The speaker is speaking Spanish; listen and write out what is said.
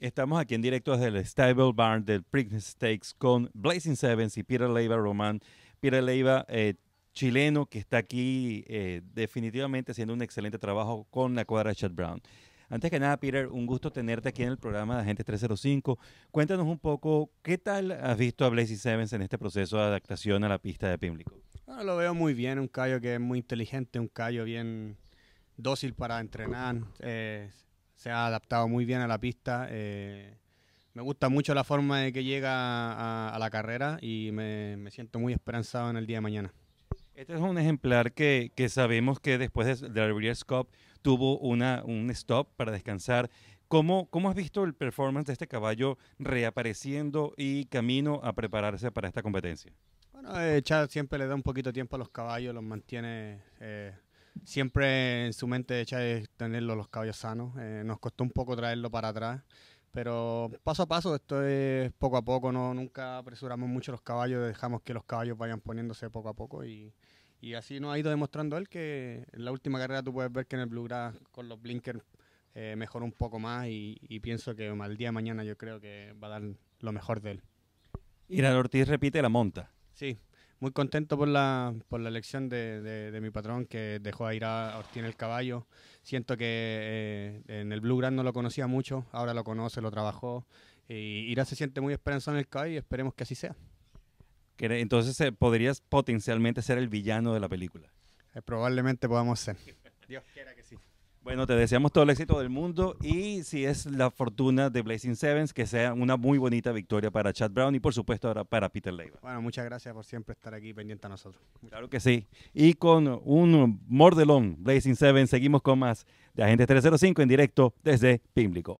Estamos aquí en directo desde el Stable Barn del Preakness Stakes con Blazing Sevens y Peter Leiva Román. Peter Leiva, eh, chileno, que está aquí eh, definitivamente haciendo un excelente trabajo con la cuadra Chad Brown. Antes que nada, Peter, un gusto tenerte aquí en el programa de Agente 305. Cuéntanos un poco, ¿qué tal has visto a Blazing Sevens en este proceso de adaptación a la pista de Pimlico? Ah, lo veo muy bien, un callo que es muy inteligente, un callo bien dócil para entrenar. Eh, se ha adaptado muy bien a la pista. Eh, me gusta mucho la forma de que llega a, la carrera y me, siento muy esperanzado en el día de mañana. Este es un ejemplar que, sabemos que después de, la Breeders' Cup tuvo una, un stop para descansar. ¿Cómo, ¿Cómo has visto el performance de este caballo reapareciendo y camino a prepararse para esta competencia? Bueno, eh, Chad siempre le da un poquito de tiempo a los caballos, los mantiene eh, siempre en su mente hecha es tenerlo los caballos sanos. Eh, nos costó un poco traerlo para atrás, pero paso a paso, esto es poco a poco, no nunca apresuramos mucho los caballos, dejamos que los caballos vayan poniéndose poco a poco y, así nos ha ido demostrando él que en la última carrera tú puedes ver que en el Bluegrass con los blinkers eh, mejoró un poco más y, pienso que al día de mañana yo creo que va a dar lo mejor de él. Irán Ortiz repite la monta. Sí, muy contento por la, por la elección de, de, mi patrón que dejó a Ira a Ortiz el caballo. Siento que eh, en el Bluegrass no lo conocía mucho, ahora lo conoce, lo trabajó. Y Ira se siente muy esperanzado en el caballo y esperemos que así sea. Entonces eh, podrías potencialmente ser el villano de la película. Eh, probablemente podamos ser. Dios quiera que sí. Bueno, te deseamos todo el éxito del mundo y si es la fortuna de Blazing Sevens, que sea una muy bonita victoria para Chad Brown y por supuesto ahora para Peter Leyva. Bueno, muchas gracias por siempre estar aquí pendiente a nosotros. Claro que sí. Y con un mordelón Blazing Sevens seguimos con más de Agentes 305 en directo desde Pimlico.